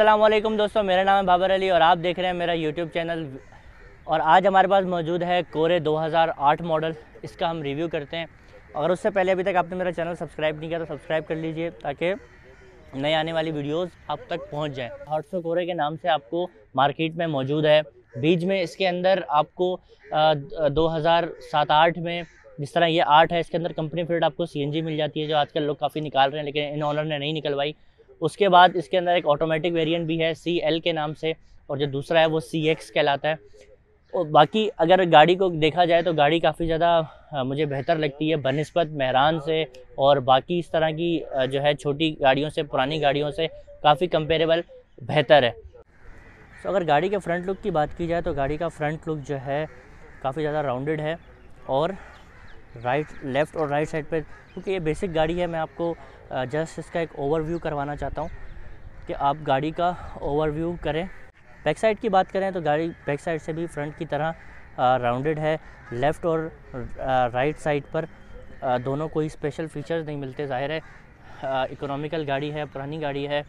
असलम दोस्तों मेरा नाम है बाबर अली और आप देख रहे हैं मेरा यूट्यूब चैनल और आज हमारे पास मौजूद है कोरे 2008 मॉडल इसका हम रिव्यू करते हैं अगर उससे पहले अभी तक आपने मेरा चैनल सब्सक्राइब नहीं किया तो सब्सक्राइब कर लीजिए ताकि नए आने वाली वीडियोस आप तक पहुंच जाए आठ सौ कोरे के नाम से आपको मार्केट में मौजूद है बीच में इसके अंदर आपको दो हज़ार में जिस तरह ये आठ है इसके अंदर कंपनी फिट आपको सी मिल जाती है जो आजकल लोग काफ़ी निकाल रहे हैं लेकिन इन ऑनर ने नहीं निकलवाई उसके बाद इसके अंदर एक ऑटोमेटिक वेरिएंट भी है सी एल के नाम से और जो दूसरा है वो सी एक्स कहलाता है और बाकी अगर गाड़ी को देखा जाए तो गाड़ी काफ़ी ज़्यादा मुझे बेहतर लगती है बनस्बत महरान से और बाकी इस तरह की जो है छोटी गाड़ियों से पुरानी गाड़ियों से काफ़ी कंपेरेबल बेहतर है सो तो अगर गाड़ी के फ्रंट लुक की बात की जाए तो गाड़ी का फ्रंट लुक जो है काफ़ी ज़्यादा राउंडेड है और राइट लेफ़्ट और राइट साइड पर क्योंकि ये बेसिक गाड़ी है मैं आपको जस्ट इसका एक ओवरव्यू करवाना चाहता हूँ कि आप गाड़ी का ओवरव्यू करें बैक साइड की बात करें तो गाड़ी बैक साइड से भी फ्रंट की तरह राउंडेड है लेफ़्ट और राइट साइड पर आ, दोनों कोई स्पेशल फीचर्स नहीं मिलते ज़ाहिर है इकोनॉमिकल गाड़ी है पुरानी गाड़ी है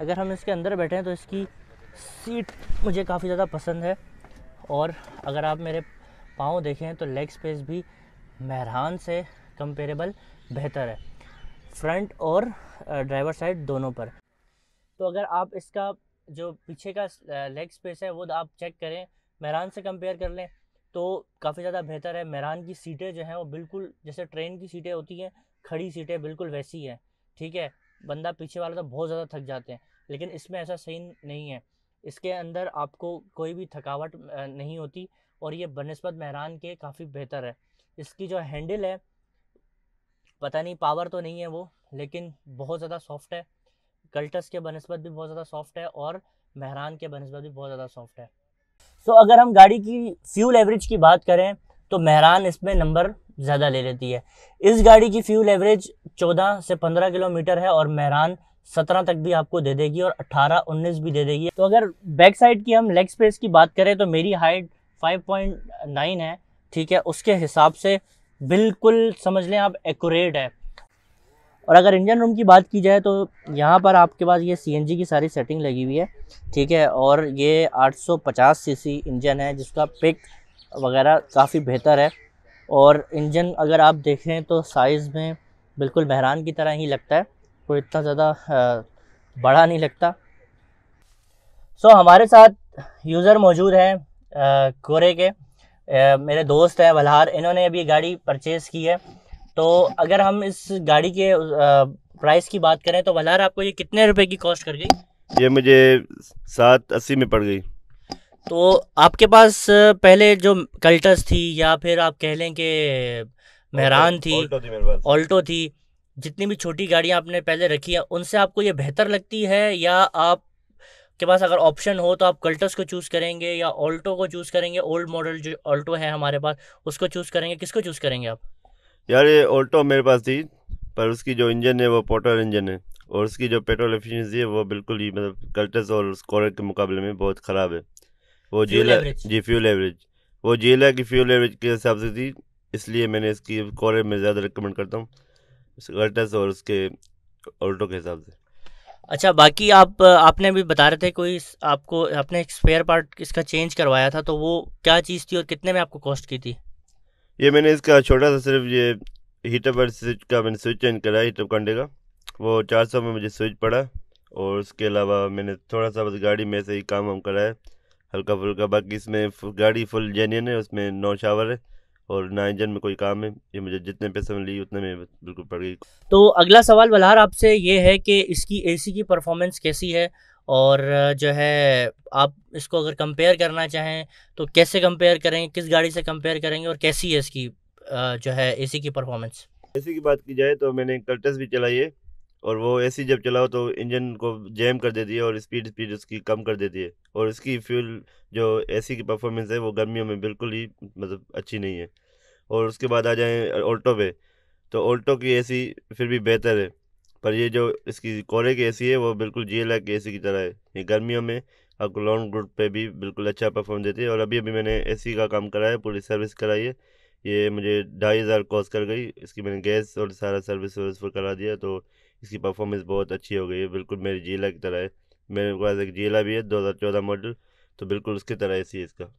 अगर हम इसके अंदर बैठे हैं तो इसकी सीट मुझे काफ़ी ज़्यादा पसंद है और अगर आप मेरे पाँव देखें तो लेग स्पेस भी महरान से कंपेरेबल बेहतर है फ्रंट और ड्राइवर साइड दोनों पर तो अगर आप इसका जो पीछे का लेग स्पेस है वो आप चेक करें महरान से कंपेयर कर लें तो काफ़ी ज़्यादा बेहतर है महरान की सीटें जो हैं वो बिल्कुल जैसे ट्रेन की सीटें होती हैं खड़ी सीटें बिल्कुल वैसी हैं ठीक है बंदा पीछे वाला तो बहुत ज़्यादा थक जाते हैं लेकिन इसमें ऐसा सही नहीं है इसके अंदर आपको कोई भी थकावट नहीं होती और ये बनस्पत महरान के काफ़ी बेहतर है इसकी जो हैंडल है पता नहीं पावर तो नहीं है वो लेकिन बहुत ज़्यादा सॉफ्ट है कल्टस के बनस्बत भी बहुत ज़्यादा सॉफ्ट है और मेहरान के बनस्बत भी बहुत ज़्यादा सॉफ्ट है सो so, अगर हम गाड़ी की फ्यूल एवरेज की बात करें तो मेहरान इसमें नंबर ज़्यादा ले लेती है इस गाड़ी की फ्यूल एवरेज 14 से 15 किलोमीटर है और मेहरान 17 तक भी आपको दे देगी और 18 19 भी दे देगी तो अगर बैक साइड की हम लेग स्पेस की बात करें तो मेरी हाइट 5.9 है ठीक है उसके हिसाब से बिल्कुल समझ लें आप एकट है और अगर इंजन रूम की बात की जाए तो यहाँ पर आपके पास ये सी की सारी सेटिंग लगी हुई है ठीक है और ये 850 सीसी इंजन है जिसका पिक वगैरह काफ़ी बेहतर है और इंजन अगर आप देखें तो साइज़ में बिल्कुल बहरान की तरह ही लगता है कोई इतना ज़्यादा बड़ा नहीं लगता सो हमारे साथ यूज़र मौजूद हैं कोरे के मेरे दोस्त हैं वल्हार इन्होंने अभी गाड़ी परचेज़ की है तो अगर हम इस गाड़ी के प्राइस की बात करें तो वल्हार आपको ये कितने रुपए की कॉस्ट कर गई ये मुझे सात अस्सी में पड़ गई तो आपके पास पहले जो कल्टस थी या फिर आप कह लें कि मेहरान थी ऑल्टो थी जितनी भी छोटी गाड़ियाँ आपने पहले रखी हैं उनसे आपको ये बेहतर लगती है या आप के पास अगर ऑप्शन हो तो आप कल्टस को चूज़ करेंगे या ऑल्टो को चूज़ करेंगे ओल्ड मॉडल जो ऑल्टो है हमारे पास उसको चूज़ करेंगे किसको चूज़ करेंगे आप यार ये ऑल्टो मेरे पास थी पर उसकी जो इंजन है वो पोटर इंजन है और उसकी जो पेट्रोल एफिशिएंसी है वो बिल्कुल ही मतलब कल्टस और स्कोर के मुकाबले में बहुत ख़राब है वो जीला जी फ्यूल एवरेज वो जीला की फ्यूल एवरेज के हिसाब से थी इसलिए मैंने इसकी कोरे में ज़्यादा रिकमेंड करता हूँ कल्टस और उसके ऑल्टो के हिसाब से अच्छा बाकी आप आपने अभी बता रहे थे कोई आपको आपने एक स्पेयर पार्ट इसका चेंज करवाया था तो वो क्या चीज़ थी और कितने में आपको कॉस्ट की थी ये मैंने इसका छोटा सा सिर्फ ये हीटअप स्विच का मैंने स्विच चेंज कराया हीटअप कंडे का वो चार सौ में मुझे स्विच पड़ा और उसके अलावा मैंने थोड़ा सा बस गाड़ी में से ही काम वाम कराया हल्का फुल्का बाकी इसमें गाड़ी फुल जेन्यन है उसमें नौ शावर है और ना इंजन में कोई काम है ये मुझे जितने पैसे में ली उतने में बिल्कुल पड़ गई तो अगला सवाल बलहार आपसे ये है कि इसकी एसी की परफॉर्मेंस कैसी है और जो है आप इसको अगर कंपेयर करना चाहें तो कैसे कंपेयर करेंगे किस गाड़ी से कंपेयर करेंगे और कैसी है इसकी जो है एसी की परफॉर्मेंस एसी की बात की जाए तो मैंने कल टेस्ट भी चलाई है और वो एसी जब चलाओ तो इंजन को जैम कर देती है और स्पीड स्पीड उसकी कम कर देती है और इसकी फ्यूल जो एसी की परफॉर्मेंस है वो गर्मियों में बिल्कुल ही मतलब अच्छी नहीं है और उसके बाद आ जाएँ ऑल्टो पे तो ऑल्टो की एसी फिर भी बेहतर है पर ये जो इसकी कोरे की एसी है वो बिल्कुल जी एल की सी की तरह है ये गर्मियों में आपको लॉन्ग रूट पर भी बिल्कुल अच्छा परफॉर्म देती है और अभी अभी मैंने सी का काम कराया पूरी सर्विस कराई है ये मुझे ढाई हज़ार कॉस्ट कर गई इसकी मैंने गैस और सारा सर्विस वर्विस करा दिया तो इसकी परफॉर्मेंस बहुत अच्छी हो गई है बिल्कुल मेरी जीला की तरह है मेरे पास एक जीला भी है 2014 मॉडल तो बिल्कुल उसकी तरह ऐसी है इसका